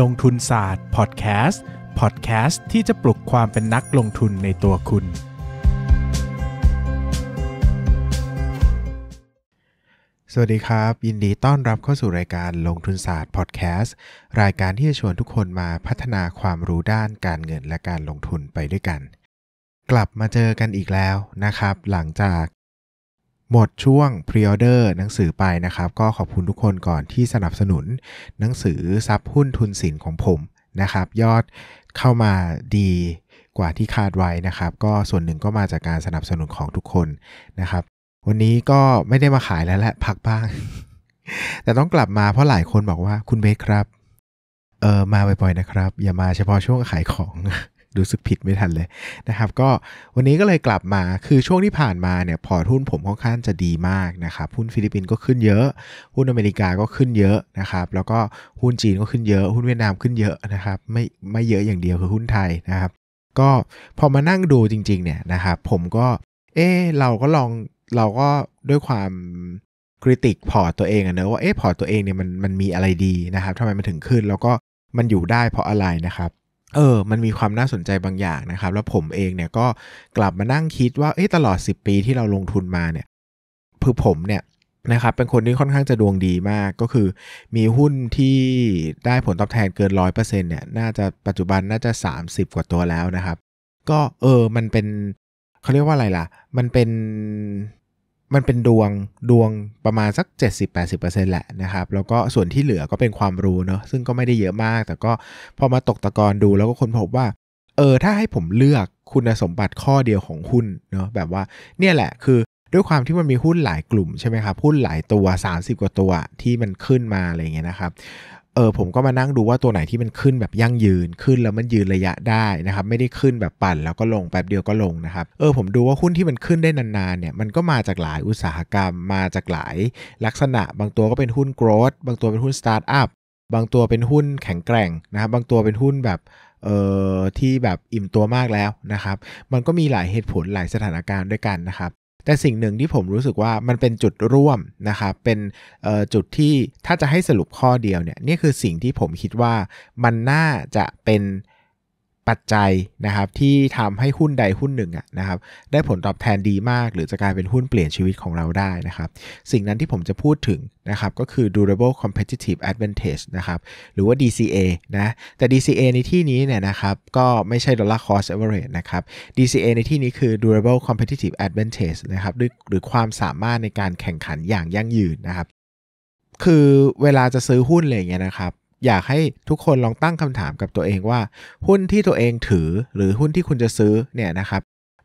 ลงทุนศาสตร์พอดแคสต์พอดแคสต์ที่จะปลุกความเป็นนักลงทุนในตัวคุณ สวัสดีครับ ยินดีต้อนรับเข้าสู่รายการลงทุนศาสตร์พอดแคสต์รายการที่จะชวนทุกคนมาพัฒนาความรู้ด้านการเงินและการลงทุนไปด้วยกัน กลับมาเจอกันอีกแล้วนะครับ หลังจากหมดช่วงพรีออเดอร์หนังสือไปนะครับก็ขอบคุณทุกคนก่อนที่สนับสนุนหนังสือซับหุ้นทุนสินของผมนะครับ ยอดเข้ามาดีกว่าที่คาดไว้นะครับ ก็ส่วนหนึ่งก็มาจากการสนับสนุนของทุกคนนะครับ วันนี้ก็ไม่ได้มาขายแล้วแหละพักบ้าง แต่ต้องกลับมาเพราะหลายคนบอกว่าคุณเบสครับเออมาบ่อยๆนะครับ อย่ามาเฉพาะช่วงขายของรู้สึกผิดไม่ทันเลยนะครับ ก็วันนี้ก็เลยกลับมาคือช่วงที่ผ่านมาเนี่ยพอทุนผมค่อนข้างจะดีมากนะครับ หุ้นฟิลิปปินส์ก็ขึ้นเยอะ หุ้นอเมริกาก็ขึ้นเยอะนะครับแล้วก็หุ้นจีนก็ขึ้นเยอะ หุ้นเวียดนามขึ้นเยอะนะครับ ไม่ไม่เยอะอย่างเดียวคือหุ้นไทยนะครับ ก็พอมานั่งดูจริงๆเนี่ยนะครับ ผมก็เออเราก็ลองเราก็ด้วยความคริติกพอร์ตตัวเองอะเนอะว่าเอ๊พอร์ตตัวเองเนี่ยมันมันมีอะไรดีนะครับทำไมมันถึงขึ้นแล้วก็มันอยู่ได้เพราะอะไรนะครับเออ มันมีความน่าสนใจบางอย่างนะครับ แล้วผมเองเนี่ยก็กลับมานั่งคิดว่า เอ้ตลอด 10 ปีที่เราลงทุนมาเนี่ยคือผมเนี่ยนะครับ เป็นคนที่ค่อนข้างจะดวงดีมาก ก็คือ มีหุ้นที่ได้ผลตอบแทนเกิน 100%เนี่ย น่าจะปัจจุบันน่าจะ 30 กว่าตัวแล้วนะครับ ก็เออ มันเป็นเขาเรียกว่าอะไรล่ะ มันเป็นมันเป็นดวงดวงประมาณสัก 70-80%แหละนะครับ แล้วก็ส่วนที่เหลือก็เป็นความรู้เนาะซึ่งก็ไม่ได้เยอะมาก แต่ก็พอมาตกตะกอนดูแล้วก็ค้นพบว่าเออถ้าให้ผมเลือกคุณสมบัติข้อเดียวของหุ้นเนาะแบบว่าเนี่ยแหละคือด้วยความที่มันมีหุ้นหลายกลุ่มใช่ไหมครับหุ้นหลายตัว 30 กว่าตัวที่มันขึ้นมาอะไรเงี้ยนะครับเออผมก็มานั่งดูว่าตัวไหนที่มันขึ้นแบบยั่งยืนขึ้นแล้วมันยืนระยะได้นะครับไม่ได้ขึ้นแบบปั่นแล้วก็ลงแป๊บเดียวก็ลงนะครับเออผมดูว่าหุ้นที่มันขึ้นได้นานๆเนี่ยมันก็มาจากหลายอุตสาหกรรมมาจากหลายลักษณะ บางตัวก็เป็นหุ้นโกรดบางตัวเป็นหุ้นสตาร์ทอัพบางตัวเป็นหุ้นแข็งแกร่งนะครับ บางตัวเป็นหุ้นแบบเออที่แบบอิ่มตัวมากแล้วนะครับ มันก็มีหลายเหตุผลหลายสถานการณ์ด้วยกันนะครับแต่สิ่งหนึ่งที่ผมรู้สึกว่ามันเป็นจุดร่วมนะครับเป็นจุดที่ถ้าจะให้สรุปข้อเดียวเนี่ยนี่คือสิ่งที่ผมคิดว่ามันน่าจะเป็นปัจจัยนะครับที่ทำให้หุ้นใดหุ้นหนึ่งอะนะครับได้ผลตอบแทนดีมาก หรือจะกลายเป็นหุ้นเปลี่ยนชีวิตของเราได้นะครับ สิ่งนั้นที่ผมจะพูดถึงนะครับก็คือ durable competitive advantage นะครับหรือว่า DCA นะแต่ DCA ในที่นี้เนี่ยนะครับก็ไม่ใช่ dollar cost average นะครับ DCA ในที่นี้คือ durable competitive advantage นะครับหรือความสามารถในการแข่งขันอย่างยั่งยืนนะครับ คือเวลาจะซื้อหุ้นอะไรเงี้ยนะครับอยากให้ทุกคนลองตั้งคำถามกับตัวเองว่า หุ้นที่ตัวเองถือหรือหุ้นที่คุณจะซื้อเนี่ยนะครับ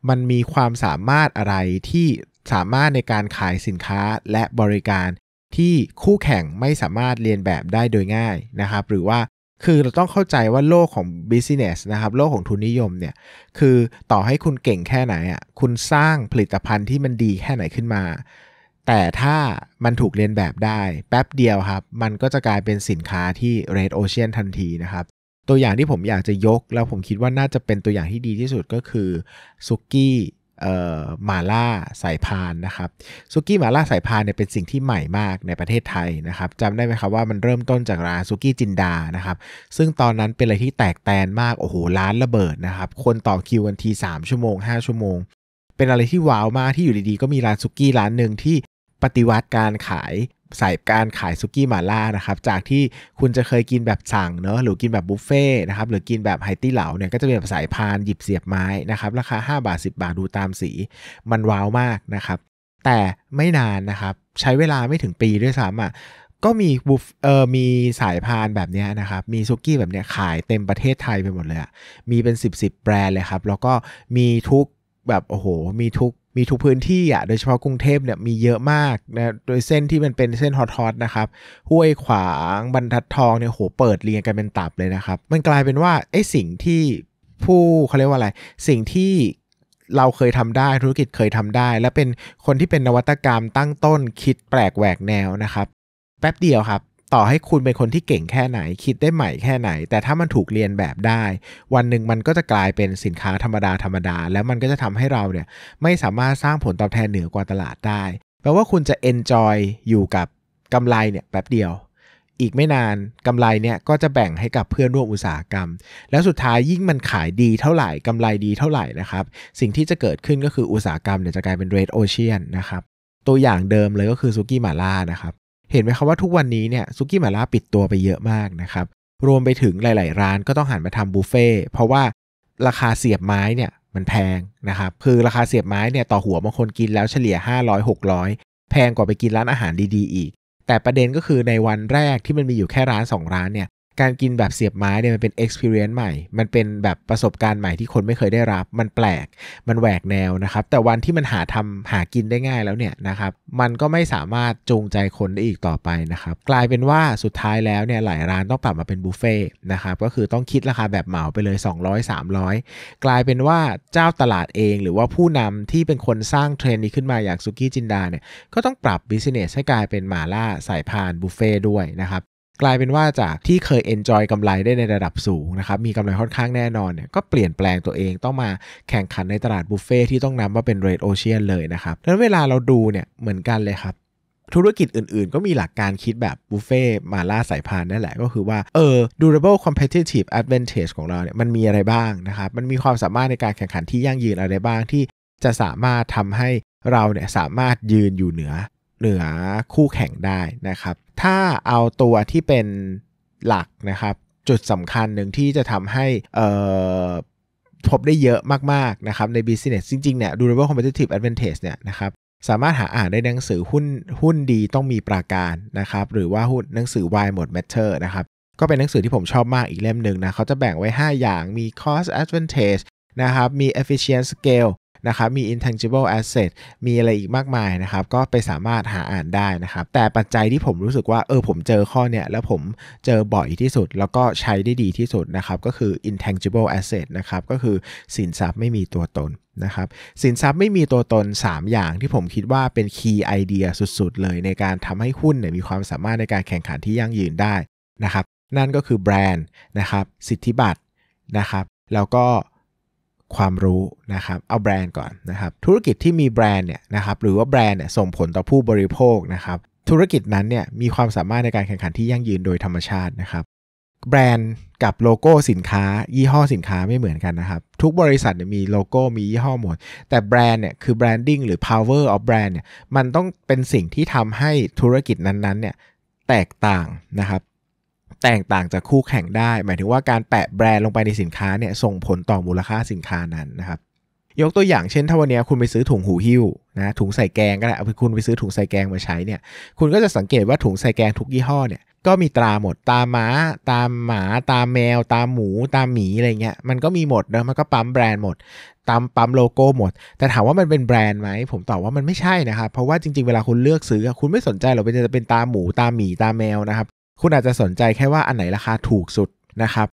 มันมีความสามารถอะไรที่สามารถในการขายสินค้าและบริการ ที่คู่แข่งไม่สามารถเรียนแบบได้โดยง่ายนะครับ หรือว่าคือเราต้องเข้าใจว่าโลกของ business นะครับโลกของทุนนิยมเนี่ยคือต่อให้คุณเก่งแค่ไหนอ่ะคุณสร้างผลิตภัณฑ์ที่มันดีแค่ไหนขึ้นมาแต่ถ้ามันถูกเรียนแบบได้แป๊บเดียวครับ มันก็จะกลายเป็นสินค้าที่ Red Ocean ทันทีนะครับ ตัวอย่างที่ผมอยากจะยกแล้วผมคิดว่าน่าจะเป็นตัวอย่างที่ดีที่สุดก็คือซุกี้มาล่าสายพานนะครับซุกี้มาล่าสายพานเนี่ยเป็นสิ่งที่ใหม่มากในประเทศไทยนะครับจำได้ไหมครับว่ามันเริ่มต้นจากร้านซุกี้จินดานะครับ ซึ่งตอนนั้นเป็นอะไรที่แตกแตนมากโอ้โหร้านระเบิดนะครับคนต่อคิวกันที3ชั่วโมง 5 ชั่วโมง เป็นอะไรที่ว้าวมากที่อยู่ดีๆก็มีร้านซุกี้ร้านหนึ่งที่ปฏิวัติการขายสายการขายซุกี้หม่าล่านะครับจากที่คุณจะเคยกินแบบสั่งเนอะหรือกินแบบบุฟเฟ่นะครับหรือกินแบบไฮตี้เหลาเนี่ยก็จะเป็นแบบสายพานหยิบเสียบไม้นะครับราคา5บาท 10 บาทดูตามสีมันว้าวมากนะครับ แต่ไม่นานนะครับใช้เวลาไม่ถึงปีด้วยซ้ำอ่ะก็มีบุฟเออมีสายพานแบบนี้นะครับมีซุกี้แบบเนี้ยขายเต็มประเทศไทยไปหมดเลยอะมีเป็น 10บสแบรนด์เลยครับแล้วก็มีทุกแบบโอ้โหมีทุกมีทุกพื้นที่อ่ะโดยเฉพาะกรุงเทพเนี่ยมีเยอะมากนะโดยเส้นที่มันเป็นเส้นฮอตฮอตนะครับห้วยขวางบรรทัดทองเนี่ยโหเปิดเรียงกันเป็นตับเลยนะครับมันกลายเป็นว่าไอ้สิ่งที่ผู้เขาเรียกว่าอะไร สิ่งที่เราเคยทำได้ ธุรกิจเคยทำได้ และเป็นคนที่เป็นนวัตกรรมตั้งต้นคิดแปลกแหวกแนวนะครับ แป๊บเดียวครับต่อให้คุณเป็นคนที่เก่งแค่ไหน คิดได้ใหม่แค่ไหน แต่ถ้ามันถูกเรียนแบบได้ วันหนึ่งมันก็จะกลายเป็นสินค้าธรรมดาธรรมดา แล้วมันก็จะทำให้เราเนี่ยไม่สามารถสร้างผลตอบแทนเหนือกว่าตลาดได้ แปลว่าคุณจะ enjoy อยู่กับกำไรเนี่ยแป๊บเดียว อีกไม่นานกำไรเนี่ยก็จะแบ่งให้กับเพื่อนร่วมอุตสาหกรรม แล้วสุดท้ายยิ่งมันขายดีเท่าไหร่กำไรดีเท่าไหร่นะครับสิ่งที่จะเกิดขึ้นก็คืออุตสาหกรรมเนี่ยจะกลายเป็น red ocean นะครับตัวอย่างเดิมเลยก็คือซูกี้หม่าล่านะครับเห็นไหมครับว่าทุกวันนี้เนี่ยซุกี้หม่าล่าปิดตัวไปเยอะมากนะครับ รวมไปถึงหลาย ๆร้านก็ต้องหันมาทำบุฟเฟ่เพราะว่าราคาเสียบไม้เนี่ยมันแพงนะครับคือราคาเสียบไม้เนี่ยต่อหัวบางคนกินแล้วเฉลี่ย 500 600 แพงกว่าไปกินร้านอาหารดีๆอีก แต่ประเด็นก็คือในวันแรกที่มันมีอยู่แค่ร้าน 2 ร้านเนี่ยการกินแบบเสียบไม้เนี่ยมันเป็น experience ใหม่ มันเป็นแบบประสบการณ์ใหม่ที่คนไม่เคยได้รับ มันแปลก มันแหวกแนวนะครับ แต่วันที่มันหาทำหากินได้ง่ายแล้วเนี่ยนะครับ มันก็ไม่สามารถจูงใจคนได้อีกต่อไปนะครับ กลายเป็นว่าสุดท้ายแล้วเนี่ยหลายร้านต้องปรับมาเป็นบุฟเฟ่นะครับ ก็คือต้องคิดราคาแบบเหมาไปเลย 200 300 กลายเป็นว่าเจ้าตลาดเอง หรือว่าผู้นำที่เป็นคนสร้างเทรนด์นี้ขึ้นมาอย่างสุกี้จินดาเนี่ย ก็ต้องปรับบิสเนสให้กลายเป็นหมาล่าสายพานบุฟเฟ่ด้วยนะครับกลายเป็นว่าจากที่เคยเอนจอยกำไรได้ในระดับสูงนะครับ มีกำไรค่อนข้างแน่นอนเนี่ยก็เปลี่ยนแปลงตัวเองต้องมาแข่งขันในตลาดบุฟเฟ่ที่ต้องนับว่าเป็นเรดโอเชียนเลยนะครับดังนั้นเวลาเราดูเนี่ยเหมือนกันเลยครับ ธุรกิจอื่นๆก็มีหลักการคิดแบบบุฟเฟ่มาล่าสายพานนั่นแหละ ก็คือว่าเออ durable competitive advantage ของเราเนี่ยมันมีอะไรบ้างนะครับ มันมีความสามารถในการแข่งขันที่ยั่งยืนอะไรบ้าง ที่จะสามารถทำให้เราเนี่ยสามารถยืนอยู่เหนือเหนือคู่แข่งได้นะครับถ้าเอาตัวที่เป็นหลักนะครับจุดสำคัญหนึ่งที่จะทำให้พบได้เยอะมากๆนะครับใน business จริงๆเนี่ย durable competitive advantage เนี่ยนะครับสามารถหาอ่านได้หนังสือหุ้นหุ้นดีต้องมีปราการนะครับหรือว่าหุ้นหนังสือ Why Mode Matter นะครับก็เป็นหนังสือที่ผมชอบมากอีกเล่มหนึ่งนะเขาจะแบ่งไว้ 5 อย่างมี cost advantage นะครับมี efficient scale นะครับมี intangible asset มีอะไรอีกมากมายนะครับก็ไปสามารถหาอ่านได้นะครับ แต่ปัจจัยที่ผมรู้สึกว่าเออผมเจอข้อเนี้ยแล้วผมเจอบ่อยที่สุด แล้วก็ใช้ได้ดีที่สุดนะครับก็คือ intangible asset นะครับก็คือสินทรัพย์ไม่มีตัวตนนะครับสินทรัพย์ไม่มีตัวตน 3 อย่างที่ผมคิดว่าเป็นคีย์ไอเดียสุดๆ เลยในการทำให้หุ้นเนี่ยมีความสามารถในการแข่งขันที่ยั่งยืนได้นะครับนั่นก็คือแบรนด์นะครับสิทธิบัตรนะครับ แล้วก็ความรู้นะครับเอาแบรนด์ก่อนนะครับ ธุรกิจที่มีแบรนด์เนี่ยนะครับ หรือว่าแบรนด์เนี่ยส่งผลต่อผู้บริโภคนะครับ ธุรกิจนั้นเนี่ยมีความสามารถในการแข่งขันที่ยั่งยืนโดยธรรมชาตินะครับ แบรนด์กับโลโก้สินค้ายี่ห้อสินค้าไม่เหมือนกันนะครับทุกบริษัทมีโลโก้มียี่ห้อหมด แต่แบรนด์เนี่ยคือแบรนดิ้งหรือ power of brand เนี่ยมันต้องเป็นสิ่งที่ทำให้ธุรกิจนั้นๆ เนี่ยแตกต่างนะครับแตกต่างจากคู่แข่งได้ หมายถึงว่าการแปะแบรนด์ลงไปในสินค้าเนี่ยส่งผลต่อมูลค่าสินค้านั้นนะครับยกตัวอย่างเช่น ถ้าวันนี้คุณไปซื้อถุงหูหิ้วนะถุงใส่แกงก็ได้เอาไปคุณไปซื้อถุงใส่แกงมาใช้เนี่ย คุณก็จะสังเกตว่าถุงใส่แกงทุกยี่ห้อเนี่ยก็มีตราหมดตามม้าตามหมาตามแมวตามหมูตามหมีอะไรเงี้ยมันก็มีหมดนะมันก็ปั๊มแบรนด์หมดตามปั๊มโลโก้หมด แต่ถามว่ามันเป็นแบรนด์ไหมผมตอบว่ามันไม่ใช่นะครับเพราะว่าจริงๆเวลาคุณเลือกซื้อคุณไม่สนใจหรอกเป็นจะเป็นตามหมูตามหมีตามแมวนะครับคุณอาจจะสนใจแค่ว่าอันไหนราคาถูกสุดนะครับ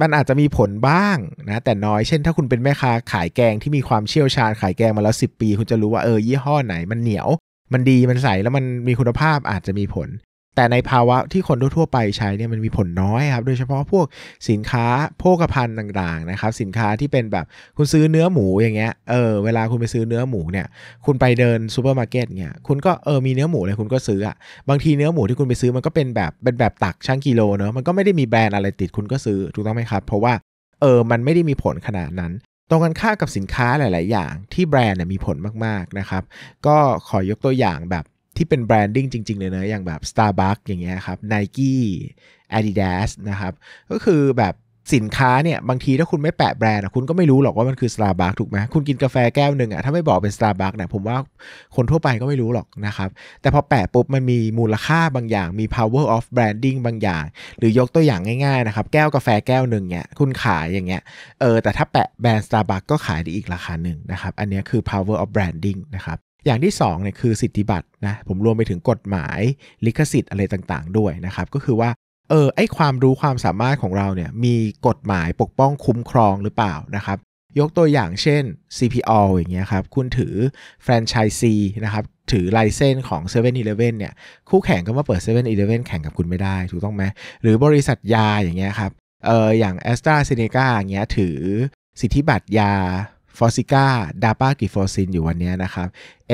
มันอาจจะมีผลบ้างนะแต่น้อย เช่นถ้าคุณเป็นแม่ค้าขายแกงที่มีความเชี่ยวชาญขายแกงมาแล้ว 10 ปี คุณจะรู้ว่าเออยี่ห้อไหนมันเหนียว มันดีมันใส แล้วมันมีคุณภาพอาจจะมีผลแต่ในภาวะที่คนทั่วไปใช้เนี่ยมันมีผลน้อยครับโดยเฉพาะพวกสินค้าโภคภัณฑ์ต่าง ๆนะครับ สินค้าที่เป็นแบบคุณซื้อเนื้อหมูอย่างเงี้ยเออเวลาคุณไปซื้อเนื้อหมูเนี่ยคุณไปเดินซูเปอร์มาร์เก็ตเนี่ยคุณก็เออมีเนื้อหมูเลยคุณก็ซื้ออะบางทีเนื้อหมูที่คุณไปซื้อมันก็เป็นแบบเป็นแบบตักช่างกิโลเนอะมันก็ไม่ได้มีแบรนด์อะไรติดคุณก็ซื้อถูกต้องไหมครับเพราะว่าเออมันไม่ได้มีผลขนาดนั้นตรงกันข้ากับสินค้าหลาย ๆ อย่าง ที่แบรนด์มีผลมากๆนะครับก็ขอยกตัวอย่างแบบที่เป็นแบรนดิ้งจริง ๆ เลยนะ อย่างแบบ Starbucks อย่างเงี้ยครับ Nike Adidas นะครับ ก็คือแบบสินค้าเนี่ย บางทีถ้าคุณไม่แปะแบรนด์คุณก็ไม่รู้หรอกว่ามันคือ Starbucks ถูกไหม คุณกินกาแฟแก้วหนึ่งอ่ะ ถ้าไม่บอกเป็น Starbucks เนี่ย ผมว่าคนทั่วไปก็ไม่รู้หรอกนะครับ แต่พอแปะปุ๊บ มันมีมูลค่าบางอย่าง มี power of branding บางอย่าง หรือยกตัวอย่างง่ายๆ นะครับ แก้วกาแฟแก้วหนึ่งเนี่ย คุณขายอย่างเงี้ย เออ แต่ถ้าแปะแบรนด์ Starbucks ก็ขายได้อีกราคาหนึ่งนะครับอันนี้คือ power of branding นะครับอย่างที่2เนี่ยคือสิทธิบัตรนะผมรวมไปถึงกฎหมายลิขสิทธิ์อะไรต่างๆ ด้วยนะครับ ก็คือว่าเออไอความรู้ความสามารถของเราเนี่ยมีกฎหมายปกป้องคุ้มครองหรือเปล่านะครับยกตัวอย่างเช่น CPO อย่างเงี้ยครับ คุณถือแฟรนไชส์ซีนะครับถือไลเซนส์ของ7 e เ e ่ e อเนี่ยคู่แข่งก็มาเปิด7 e เ e ่ e อแข่งกับคุณไม่ได้ ถูกต้องไหมหรือบริษัทยาอย่างเงี้ยครับเอออย่าง a s t r a z เซ e c a อย่างเงี้ยถือสิทธิบัตรยาฟอสิก้าดาปากิฟอซินอยู่วันนี้นะครับ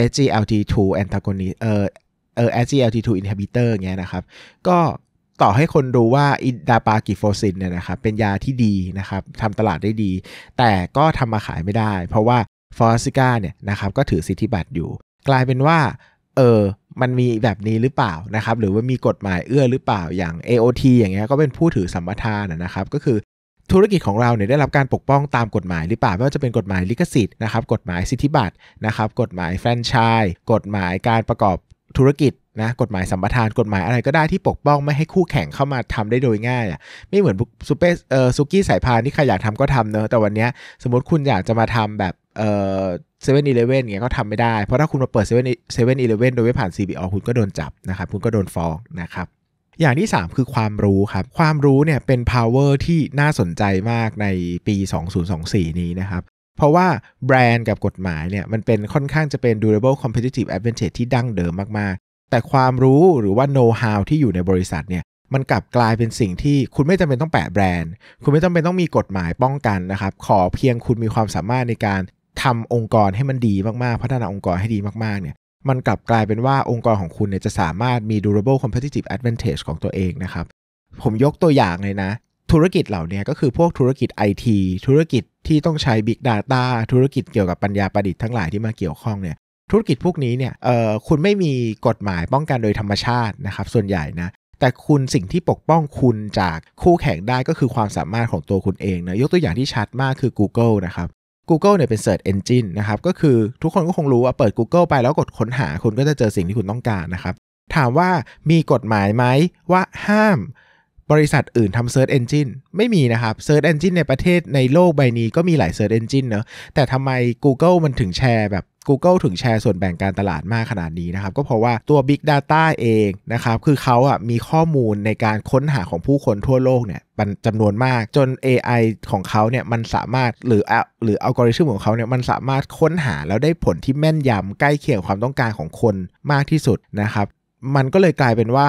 SGLT2 antagonist เอ่อเอ่อ SGLT2 inhibitor เงี้ยนะครับก็ต่อให้คนรู้ว่าอินดาปากิฟอซินเนี่ยนะครับเป็นยาที่ดีนะครับทำตลาดได้ดี แต่ก็ทำมาขายไม่ได้ เพราะว่าฟอสซิก้าเนี่ยนะครับก็ถือสิทธิบัตรอยู่ กลายเป็นว่าเออมันมีแบบนี้หรือเปล่านะครับหรือว่ามีกฎหมายเอื้อหรือเปล่าอย่าง AOT อย่างเงี้ยก็เป็นผู้ถือสัมปทานนะครับก็คือธุรกิจของเราเนี่ยได้รับการปกป้องตามกฎหมายหรือเปล่าไม่ว่าจะเป็นกฎหมายลิขสิทธิ์นะครับกฎหมายสิทธิบัตรนะครับกฎหมายแฟรนไชส์กฎหมายการประกอบธุรกิจนะกฎหมายสัมปทานกฎหมายอะไรก็ได้ที่ปกป้องไม่ให้คู่แข่งเข้ามาทำได้โดยง่ายอ่ะไม่เหมือนซูเปอร์เอ่อซูกี้สายพานที่ใครอยากทำก็ทำเนอะแต่วันนี้สมมติคุณอยากจะมาทำแบบเอ่อเซเว่นอีเลเว่นเงี้ยก็ทำไม่ได้ เพราะถ้าคุณมาเปิดเซเว่นเซเว่นอีเลเว่นโดยไม่ผ่าน CBO คุณก็โดนจับนะครับคุณก็โดนฟ้องนะครับอย่างที่ 3 คือความรู้ครับ ความรู้เนี่ยเป็น power ที่น่าสนใจมากในปี 2024 นี้นะครับ เพราะว่าแบรนด์กับกฎหมายเนี่ยมันเป็นค่อนข้างจะเป็น durable competitive advantage ที่ดั้งเดิมมากๆ แต่ความรู้หรือว่า know how ที่อยู่ในบริษัทเนี่ยมันกลับกลายเป็นสิ่งที่คุณไม่จำเป็นต้องแปะแบรนด์ คุณไม่จำเป็นต้องมีกฎหมายป้องกันนะครับ ขอเพียงคุณมีความสามารถในการทำองค์กรให้มันดีมาก ๆ พัฒนาองค์กรให้ดีมากๆเนี่ยมันกลับกลายเป็นว่าองค์กรของคุณเนี่ยจะสามารถมี durable competitive advantage ของตัวเองนะครับ ผมยกตัวอย่างเลยนะ ธุรกิจเหล่านี้ก็คือพวกธุรกิจ IT ธุรกิจที่ต้องใช้ Big Data ธุรกิจเกี่ยวกับปัญญาประดิษฐ์ทั้งหลายที่มาเกี่ยวข้องเนี่ย ธุรกิจพวกนี้เนี่ย เออคุณไม่มีกฎหมายป้องกันโดยธรรมชาตินะครับ ส่วนใหญ่นะ แต่คุณสิ่งที่ปกป้องคุณจากคู่แข่งได้ก็คือความสามารถของตัวคุณเองนะยกตัวอย่างที่ชัดมากคือ Google นะครับ Google เนี่ยเป็น Search Engine นะครับ ก็คือทุกคนก็คงรู้ว่าเปิด Google ไปแล้วกดค้นหาคุณก็จะเจอสิ่งที่คุณต้องการนะครับ ถามว่ามีกฎหมายไหมว่าห้ามบริษัทอื่นทำ Search Engine ไม่มีนะครับ Search Engine ในประเทศในโลกใบนี้ก็มีหลาย Search Engine เนาะแต่ทำไม Google มันถึงแชร์แบบ Google ถึงแชร์ส่วนแบ่งการตลาดมากขนาดนี้นะครับ ก็เพราะว่าตัว Big Data เองนะครับคือเขาอะมีข้อมูลในการค้นหาของผู้คนทั่วโลกเนี่ยจำนวนมากจน AI ของเขาเนี่ยมันสามารถหรือหรืออัลกอริทึมของเขาเนี่ยมันสามารถค้นหาแล้วได้ผลที่แม่นยำใกล้เคียงความต้องการของคนมากที่สุดนะครับ มันก็เลยกลายเป็นว่า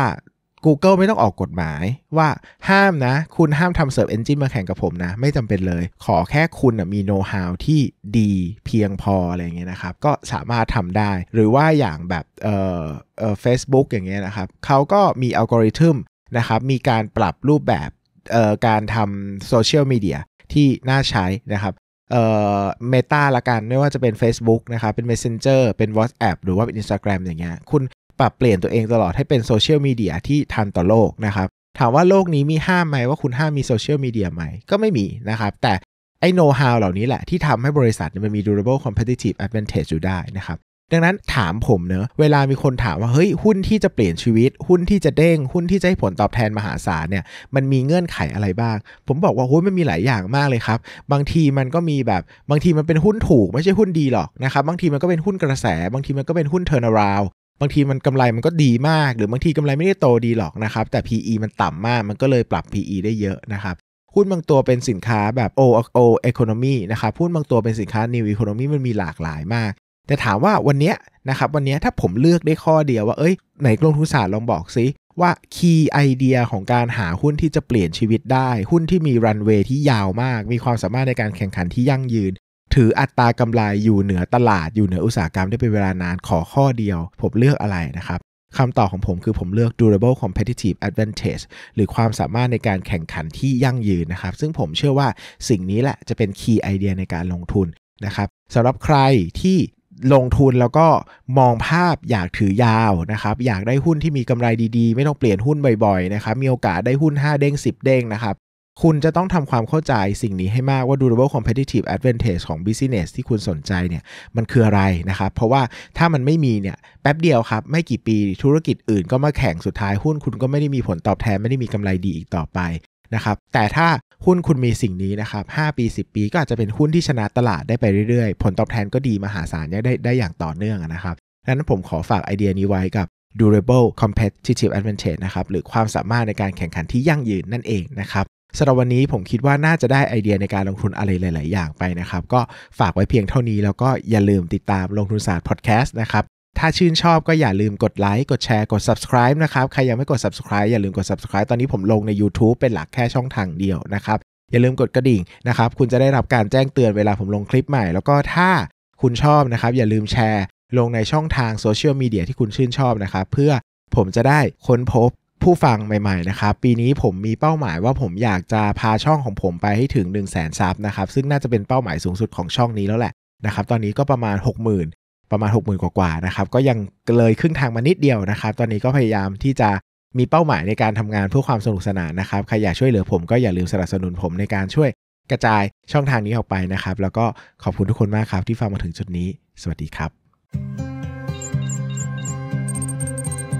Google ไม่ต้องออกกฎหมายว่าห้ามนะ คุณห้ามทำเซิร์ฟเอนจินมาแข่งกับผมนะ ไม่จำเป็นเลย ขอแค่คุณมีโน้ตฮาวที่ดีเพียงพอ อะไรเงี้ยนะครับ ก็สามารถทำได้หรือว่าอย่างแบบเอ่อเอ่อ Facebook อย่างเงี้ยนะครับเขาก็มีอัลกอริทึมนะครับมีการปรับรูปแบบเอ่อการทำโซเชียลมีเดียที่น่าใช้นะครับเอ่อเมตาละกันไม่ว่าจะเป็น Facebook นะครับเป็น Messenger เป็น WhatsApp หรือว่าเป็น Instagram อย่างเงี้ยคุณปรับเปลี่ยนตัวเองตลอดให้เป็นโซเชียลมีเดียที่ทันต่อโลกนะครับ ถามว่าโลกนี้มีห้ามไหม ว่าคุณห้ามมีโซเชียลมีเดียไหม ก็ไม่มีนะครับ แต่ ไอ้โน้ตฮาวเหล่านี้แหละที่ทำให้บริษัท มันมี durable competitive advantage อยู่ได้นะครับ ดังนั้นถามผมเนอะเวลามีคนถามว่า เฮ้ย หุ้นที่จะเปลี่ยนชีวิต หุ้นที่จะเด้งหุ้นที่จะให้ผลตอบแทนมหาศาลเนี่ยมันมีเงื่อนไขอะไรบ้าง ผมบอกว่าโอ้นมันมีหลายอย่างมากเลยครับบางทีมันก็มีแบบบางทีมันเป็นหุ้นถูกไม่ใช่หุ้นดีหรอกนะครับบางทีมันก็เป็นหุ้นกระแส บางทีมันก็เป็นหุ้นเทอร์นาราวบางทีมันกำไรมันก็ดีมากหรือบางทีกำไรไม่ได้โตดีหรอกนะครับแต่ PE มันต่ำมากมันก็เลยปรับ PE ได้เยอะนะครับหุ้นบางตัวเป็นสินค้าแบบ O O Economy นะครับหุ้นบางตัวเป็นสินค้า New Economy มันมีหลากหลายมาก แต่ถามว่าวันนี้นะครับวันนี้ถ้าผมเลือกได้ข้อเดียวว่าเอ้ยไหนกลงทุนศาสตร์ลองบอกซิว่าคีย์ไอเดียของการหาหุ้นที่จะเปลี่ยนชีวิตได้ หุ้นที่มีรันเวย์ที่ยาวมากมีความสามารถในการแข่งขันที่ยั่งยืนถืออัตรากำไรอยู่เหนือตลาดอยู่เหนืออุตสาหกรรมได้เป็นเวลานานขอข้อเดียว ผมเลือกอะไรนะครับคำตอบของผมคือผมเลือก durable competitive advantage หรือความสามารถในการแข่งขันที่ยั่งยืนนะครับ ซึ่งผมเชื่อว่าสิ่งนี้แหละจะเป็น key idea ในการลงทุนนะครับสำหรับใครที่ลงทุนแล้วก็มองภาพอยากถือยาวนะครับ อยากได้หุ้นที่มีกำไรดีๆ ไม่ต้องเปลี่ยนหุ้นบ่อยๆนะครับมีโอกาสได้หุ้น5เด้ง10 เด้งนะครับคุณจะต้องทำความเข้าใจสิ่งนี้ให้มากว่า durable competitive advantage ของ business ที่คุณสนใจเนี่ยมันคืออะไรนะครับเพราะว่าถ้ามันไม่มีเนี่ยแป๊บเดียวครับไม่กี่ปีธุรกิจอื่นก็มาแข่งสุดท้ายหุ้นคุณก็ไม่ได้มีผลตอบแทน ไม่ได้มีกำไรดีอีกต่อไปนะครับแต่ถ้าหุ้นคุณมีสิ่งนี้นะครับ5ปี 10 ปี ก็อาจจะเป็นหุ้นที่ชนะตลาดได้ไปเรื่อยๆ ผลตอบแทนก็ดีมหาศาลได้ได้อย่างต่อเนื่องนะครับดังนั้นผมขอฝากไอเดียนี้ไว้กับ durable competitive advantage นะครับหรือความสามารถในการแข่งขันที่ยั่งยืนนั่นเองนะครับสำหรับวันนี้ผมคิดว่าน่าจะได้ไอเดียในการลงทุนอะไรหลาย ๆ อย่างไปนะครับ ก็ฝากไว้เพียงเท่านี้ แล้วก็อย่าลืมติดตามลงทุนศาสตร์พอดแคสต์นะครับ ถ้าชื่นชอบ ก็อย่าลืมกดไลค์กดแชร์กด subscribe นะครับ ใครยังไม่กด subscribe อย่าลืมกด subscribe ตอนนี้ผมลงใน YouTube เป็นหลักแค่ช่องทางเดียวนะครับ อย่าลืมกดกระดิ่งนะครับ คุณจะได้รับการแจ้งเตือนเวลาผมลงคลิปใหม่ แล้วก็ถ้าคุณชอบนะครับอย่าลืมแชร์ลงในช่องทางโซเชียลมีเดียที่คุณชื่นชอบนะครับเพื่อผมจะได้ค้นพบผู้ฟังใหม่ๆ นะครับ ปีนี้ผมมีเป้าหมายว่าผมอยากจะพาช่องของผมไปให้ถึง 1 0 0 0 0แสนซับนะครับ ซึ่งน่าจะเป็นเป้าหมายสูงสุดของช่องนี้แล้วแหละนะครับ ตอนนี้ก็ประมาณ 60,000 ประมาณ60,000กว่าๆ นะครับ ก็ยังเลยครึ่งทางมานิดเดียวนะครับ ตอนนี้ก็พยายามที่จะมีเป้าหมายในการทำงานเพื่อความสนุกสนานนะครับ ใครอยากช่วยเหลือผมก็อย่าลืมสนับสนุนผมในการช่วยกระจายช่องทางนี้ออกไปนะครับ แล้วก็ขอบคุณทุกคนมากครับที่ฟังมาถึงจุดนี้ สวัสดีครับ